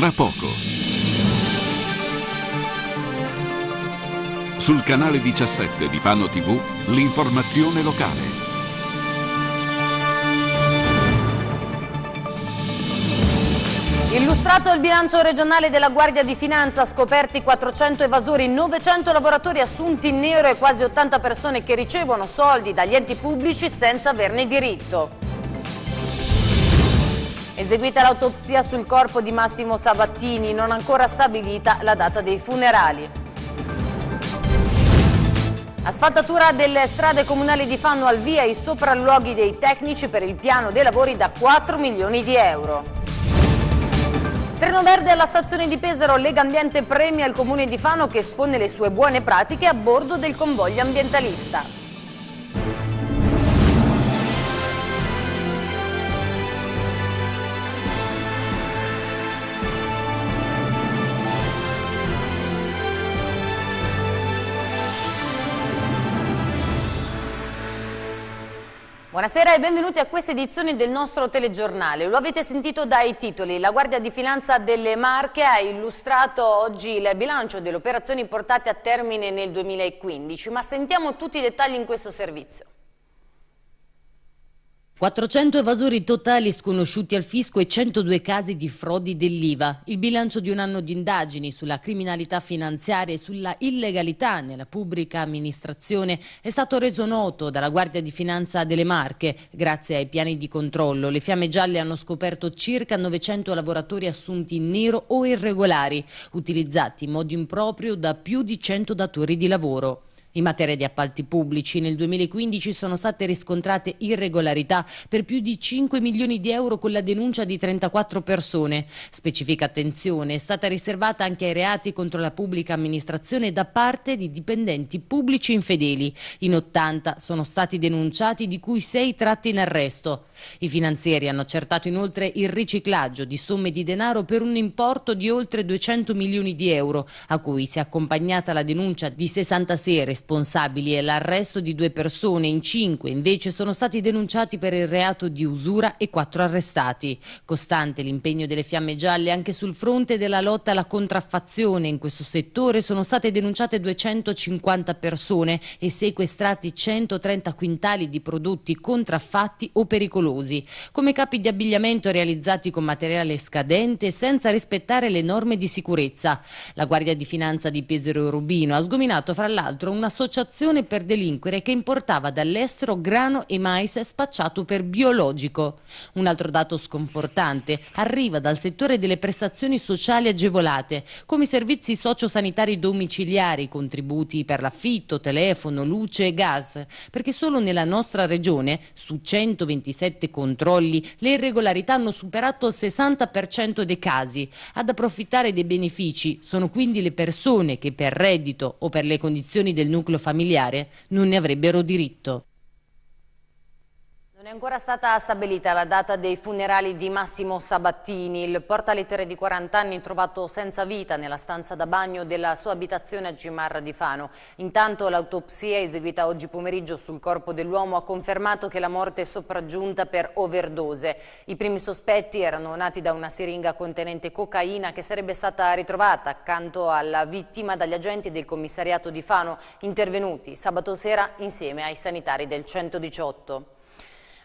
Tra poco. Sul canale 17 di Fano TV, l'informazione locale. Illustrato il bilancio regionale della Guardia di Finanza, scoperti 400 evasori, 900 lavoratori assunti in nero e quasi 80 persone che ricevono soldi dagli enti pubblici senza averne diritto. Eseguita l'autopsia sul corpo di Massimo Sabattini, non ancora stabilita la data dei funerali. Asfaltatura delle strade comunali di Fanno al via i sopralluoghi dei tecnici per il piano dei lavori da 4 milioni di euro. Treno verde alla stazione di Pesaro, Lega Ambiente premia il comune di Fano che espone le sue buone pratiche a bordo del convoglio ambientalista. Buonasera e benvenuti a questa edizione del nostro telegiornale. Lo avete sentito dai titoli. La Guardia di Finanza delle Marche ha illustrato oggi il bilancio delle operazioni portate a termine nel 2015, ma sentiamo tutti i dettagli in questo servizio. 400 evasori totali sconosciuti al fisco e 102 casi di frodi dell'IVA. Il bilancio di un anno di indagini sulla criminalità finanziaria e sulla illegalità nella pubblica amministrazione è stato reso noto dalla Guardia di Finanza delle Marche. Grazie ai piani di controllo, le fiamme gialle hanno scoperto circa 900 lavoratori assunti in nero o irregolari, utilizzati in modo improprio da più di 100 datori di lavoro. In materia di appalti pubblici nel 2015 sono state riscontrate irregolarità per più di 5 milioni di euro con la denuncia di 34 persone. Specifica attenzione è stata riservata anche ai reati contro la pubblica amministrazione da parte di dipendenti pubblici infedeli. In 80 sono stati denunciati di cui 6 tratti in arresto. I finanzieri hanno accertato inoltre il riciclaggio di somme di denaro per un importo di oltre 200 milioni di euro, a cui si è accompagnata la denuncia di 60 sere responsabili e l'arresto di due persone in cinque invece sono stati denunciati per il reato di usura e quattro arrestati. Costante l'impegno delle fiamme gialle anche sul fronte della lotta alla contraffazione. In questo settore sono state denunciate 250 persone e sequestrati 130 quintali di prodotti contraffatti o pericolosi, come capi di abbigliamento realizzati con materiale scadente senza rispettare le norme di sicurezza. La Guardia di Finanza di Pesaro Rubino ha sgominato fra l'altro una un'associazione per delinquere che importava dall'estero grano e mais spacciato per biologico. Un altro dato sconfortante arriva dal settore delle prestazioni sociali agevolate, come i servizi sociosanitari domiciliari, contributi per l'affitto, telefono, luce e gas, perché solo nella nostra regione, su 127 controlli, le irregolarità hanno superato il 60% dei casi. Ad approfittare dei benefici sono quindi le persone che per reddito o per le condizioni del nucleo nucleo familiare non ne avrebbero diritto è ancora stata stabilita la data dei funerali di Massimo Sabattini, il portalettere di 40 anni trovato senza vita nella stanza da bagno della sua abitazione a Gimarra di Fano. Intanto l'autopsia eseguita oggi pomeriggio sul corpo dell'uomo ha confermato che la morte è sopraggiunta per overdose. I primi sospetti erano nati da una siringa contenente cocaina che sarebbe stata ritrovata accanto alla vittima dagli agenti del commissariato di Fano intervenuti sabato sera insieme ai sanitari del 118.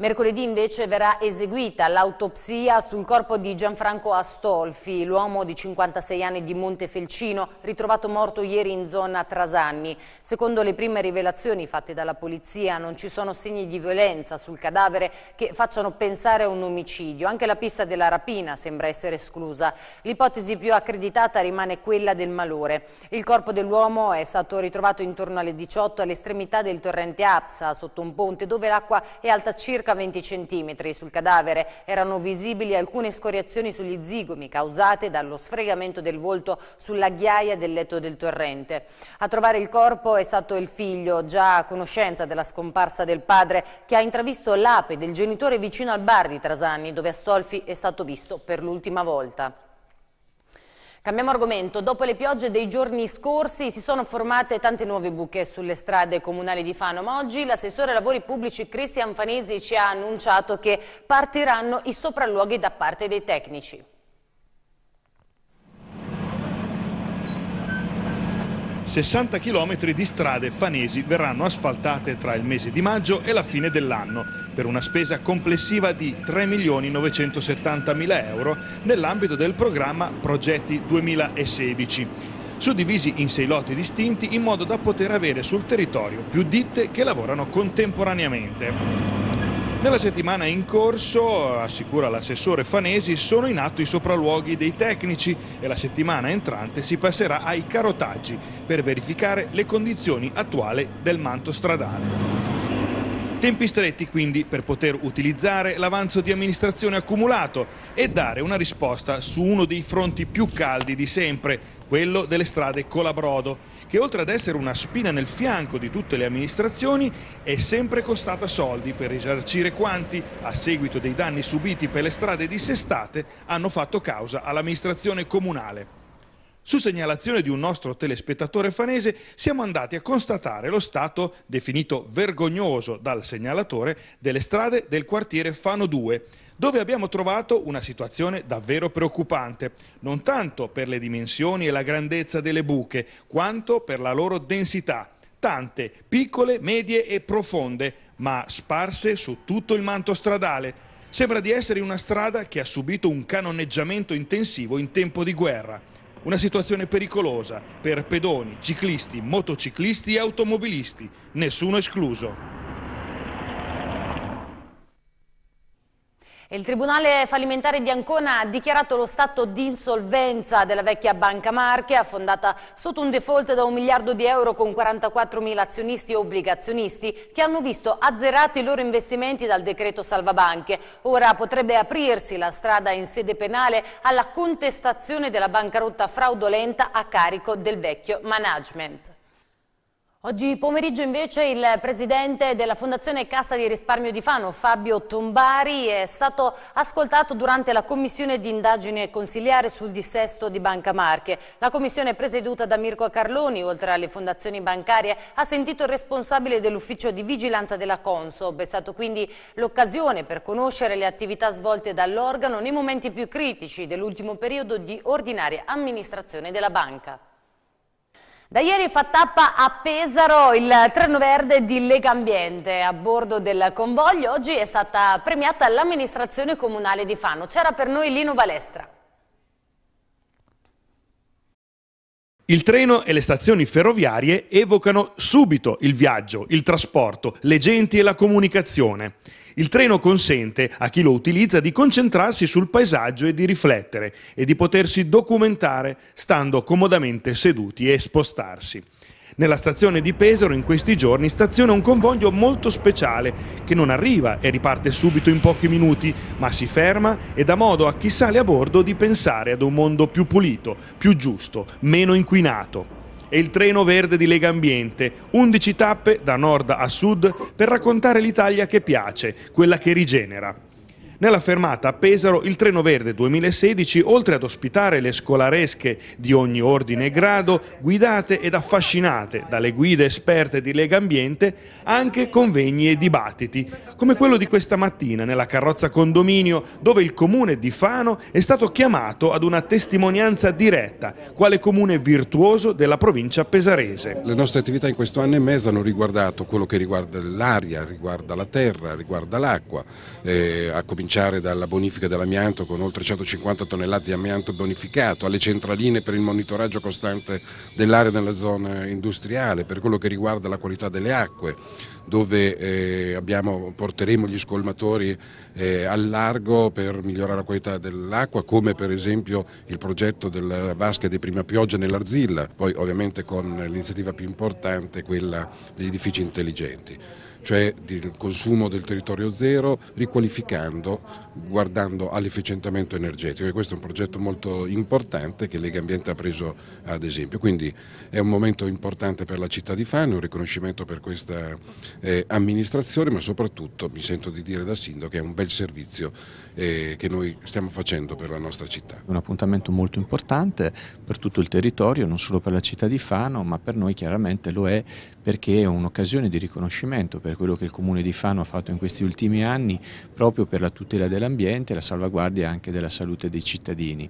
Mercoledì invece verrà eseguita l'autopsia sul corpo di Gianfranco Astolfi, l'uomo di 56 anni di Montefelcino, ritrovato morto ieri in zona Trasanni. Secondo le prime rivelazioni fatte dalla polizia non ci sono segni di violenza sul cadavere che facciano pensare a un omicidio. Anche la pista della rapina sembra essere esclusa. L'ipotesi più accreditata rimane quella del malore. Il corpo dell'uomo è stato ritrovato intorno alle 18 all'estremità del torrente Apsa, sotto un ponte dove l'acqua è alta circa circa 20 cm. Sul cadavere erano visibili alcune scoriazioni sugli zigomi causate dallo sfregamento del volto sulla ghiaia del letto del torrente. A trovare il corpo è stato il figlio, già a conoscenza della scomparsa del padre, che ha intravisto l'ape del genitore vicino al bar di Trasani, dove Astolfi è stato visto per l'ultima volta. Cambiamo argomento. Dopo le piogge dei giorni scorsi si sono formate tante nuove buche sulle strade comunali di Fano, ma oggi l'assessore lavori pubblici Cristian Fanesi ci ha annunciato che partiranno i sopralluoghi da parte dei tecnici. 60 km di strade fanesi verranno asfaltate tra il mese di maggio e la fine dell'anno, per una spesa complessiva di 3.970.000 euro nell'ambito del programma Progetti 2016 suddivisi in sei lotti distinti in modo da poter avere sul territorio più ditte che lavorano contemporaneamente. Nella settimana in corso, assicura l'assessore Fanesi, sono in atto i sopralluoghi dei tecnici e la settimana entrante si passerà ai carotaggi per verificare le condizioni attuali del manto stradale. Tempi stretti quindi per poter utilizzare l'avanzo di amministrazione accumulato e dare una risposta su uno dei fronti più caldi di sempre, quello delle strade Colabrodo, che oltre ad essere una spina nel fianco di tutte le amministrazioni è sempre costata soldi per risarcire quanti, a seguito dei danni subiti per le strade dissestate, hanno fatto causa all'amministrazione comunale. Su segnalazione di un nostro telespettatore fanese siamo andati a constatare lo stato, definito vergognoso dal segnalatore, delle strade del quartiere Fano 2 dove abbiamo trovato una situazione davvero preoccupante, non tanto per le dimensioni e la grandezza delle buche, quanto per la loro densità, tante, piccole, medie e profonde, ma sparse su tutto il manto stradale. Sembra di essere una strada che ha subito un canoneggiamento intensivo in tempo di guerra. Una situazione pericolosa per pedoni, ciclisti, motociclisti e automobilisti, nessuno escluso. Il Tribunale fallimentare di Ancona ha dichiarato lo stato di insolvenza della vecchia Banca Marche, affondata sotto un default da un miliardo di euro con 44 mila azionisti e obbligazionisti che hanno visto azzerati i loro investimenti dal decreto salvabanche. Ora potrebbe aprirsi la strada in sede penale alla contestazione della bancarotta fraudolenta a carico del vecchio management. Oggi pomeriggio invece il presidente della Fondazione Cassa di Risparmio di Fano, Fabio Tombari, è stato ascoltato durante la commissione di indagine consiliare sul dissesto di Banca Marche. La commissione presieduta da Mirko Carloni, oltre alle fondazioni bancarie, ha sentito il responsabile dell'ufficio di vigilanza della Consob. È stata quindi l'occasione per conoscere le attività svolte dall'organo nei momenti più critici dell'ultimo periodo di ordinaria amministrazione della banca. Da ieri fa tappa a Pesaro il treno verde di Lega Ambiente. A bordo del convoglio oggi è stata premiata l'amministrazione comunale di Fano. C'era per noi Lino Balestra. Il treno e le stazioni ferroviarie evocano subito il viaggio, il trasporto, le genti e la comunicazione. Il treno consente a chi lo utilizza di concentrarsi sul paesaggio e di riflettere e di potersi documentare stando comodamente seduti e spostarsi. Nella stazione di Pesaro in questi giorni staziona un convoglio molto speciale che non arriva e riparte subito in pochi minuti, ma si ferma e dà modo a chi sale a bordo di pensare ad un mondo più pulito, più giusto, meno inquinato e il treno verde di Lega Ambiente, 11 tappe da nord a sud per raccontare l'Italia che piace, quella che rigenera. Nella fermata a Pesaro il Treno Verde 2016, oltre ad ospitare le scolaresche di ogni ordine e grado, guidate ed affascinate dalle guide esperte di Lega Ambiente, anche convegni e dibattiti, come quello di questa mattina nella carrozza condominio dove il comune di Fano è stato chiamato ad una testimonianza diretta, quale comune virtuoso della provincia pesarese. Le nostre attività in questo anno e mezzo hanno riguardato quello che riguarda l'aria, riguarda la terra, riguarda l'acqua, eh, a cominciare cominciare dalla bonifica dell'amianto con oltre 150 tonnellate di amianto bonificato, alle centraline per il monitoraggio costante dell'area nella zona industriale, per quello che riguarda la qualità delle acque dove eh, abbiamo, porteremo gli scolmatori eh, al largo per migliorare la qualità dell'acqua, come per esempio il progetto della vasca di prima pioggia nell'Arzilla, poi ovviamente con l'iniziativa più importante, quella degli edifici intelligenti cioè il consumo del territorio zero, riqualificando, guardando all'efficientamento energetico e questo è un progetto molto importante che Lega Ambiente ha preso ad esempio, quindi è un momento importante per la città di Fano, un riconoscimento per questa eh, amministrazione, ma soprattutto, mi sento di dire da sindaco, che è un bel servizio eh, che noi stiamo facendo per la nostra città. Un appuntamento molto importante per tutto il territorio, non solo per la città di Fano, ma per noi chiaramente lo è perché è un'occasione di riconoscimento per quello che il Comune di Fano ha fatto in questi ultimi anni proprio per la tutela dell'ambiente e la salvaguardia anche della salute dei cittadini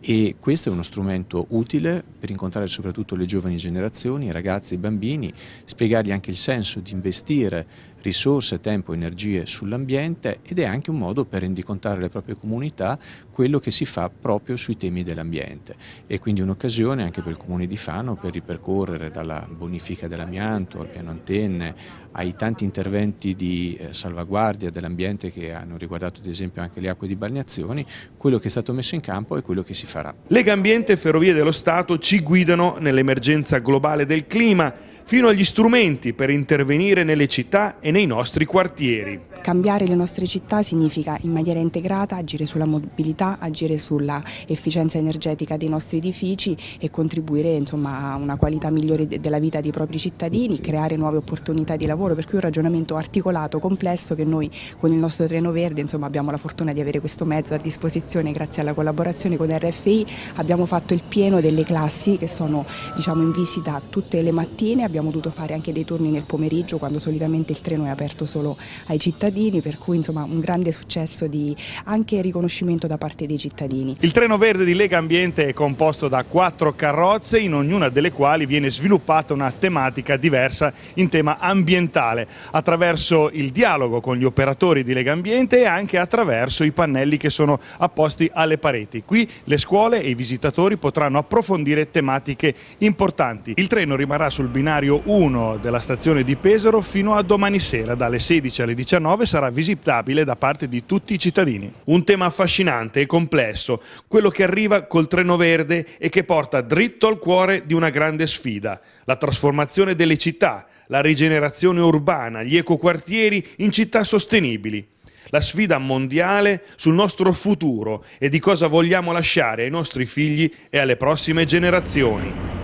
e questo è uno strumento utile per incontrare soprattutto le giovani generazioni, i ragazzi e i bambini, spiegargli anche il senso di investire risorse, tempo, energie sull'ambiente ed è anche un modo per rendicontare alle proprie comunità quello che si fa proprio sui temi dell'ambiente e quindi un'occasione anche per il Comune di Fano per ripercorrere dalla bonifica dell'amianto al piano antenne ai tanti interventi di eh, salvaguardia dell'ambiente che hanno riguardato ad esempio anche le acque di balneazioni, quello che è stato messo in campo e quello che si farà. Lega Ambiente e Ferrovie dello Stato ci guidano nell'emergenza globale del clima fino agli strumenti per intervenire nelle città e nei nostri quartieri. Cambiare le nostre città significa in maniera integrata agire sulla mobilità, agire sulla efficienza energetica dei nostri edifici e contribuire insomma, a una qualità migliore della vita dei propri cittadini, creare nuove opportunità di lavoro, per cui un ragionamento articolato, complesso che noi con il nostro treno verde insomma, abbiamo la fortuna di avere questo mezzo a disposizione grazie alla collaborazione con RFI, abbiamo fatto il pieno delle classi che sono diciamo, in visita tutte le mattine, abbiamo abbiamo dovuto fare anche dei turni nel pomeriggio quando solitamente il treno è aperto solo ai cittadini, per cui insomma un grande successo di anche riconoscimento da parte dei cittadini. Il treno verde di Lega Ambiente è composto da quattro carrozze, in ognuna delle quali viene sviluppata una tematica diversa in tema ambientale, attraverso il dialogo con gli operatori di Lega Ambiente e anche attraverso i pannelli che sono apposti alle pareti. Qui le scuole e i visitatori potranno approfondire tematiche importanti. Il treno rimarrà sul binario binario 1 della stazione di Pesaro fino a domani sera dalle 16 alle 19 sarà visitabile da parte di tutti i cittadini. Un tema affascinante e complesso, quello che arriva col treno verde e che porta dritto al cuore di una grande sfida, la trasformazione delle città, la rigenerazione urbana, gli ecoquartieri in città sostenibili la sfida mondiale sul nostro futuro e di cosa vogliamo lasciare ai nostri figli e alle prossime generazioni.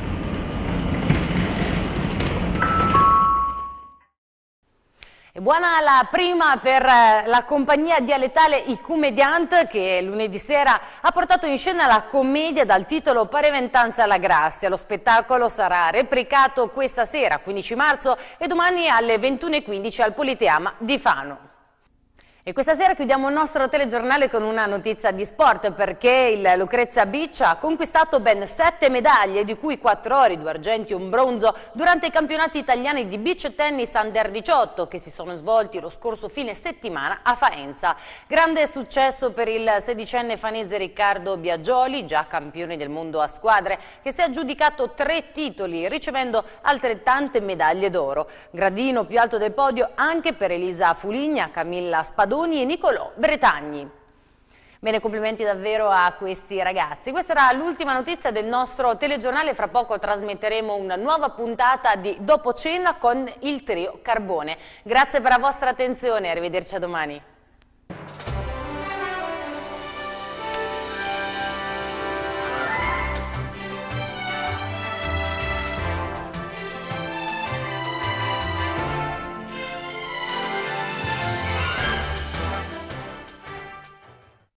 buona la prima per eh, la compagnia dialettale I Comediant che lunedì sera ha portato in scena la commedia dal titolo Pareventanza alla Grassia. Lo spettacolo sarà replicato questa sera, 15 marzo, e domani alle 21.15 al Politeama di Fano. E questa sera chiudiamo il nostro telegiornale con una notizia di sport perché il Lucrezia Beach ha conquistato ben sette medaglie, di cui quattro ori, due argenti e un bronzo, durante i campionati italiani di beach tennis under 18 che si sono svolti lo scorso fine settimana a Faenza. Grande successo per il sedicenne fanese Riccardo Biagioli, già campione del mondo a squadre, che si è aggiudicato tre titoli ricevendo altrettante medaglie d'oro. Gradino più alto del podio anche per Elisa Fuligna, Camilla Spadoni, Baldoni e Nicolò Bretagni. Bene, complimenti davvero a questi ragazzi. Questa era l'ultima notizia del nostro telegiornale, fra poco trasmetteremo una nuova puntata di Dopo Cena con il trio Carbone. Grazie per la vostra attenzione, arrivederci a domani.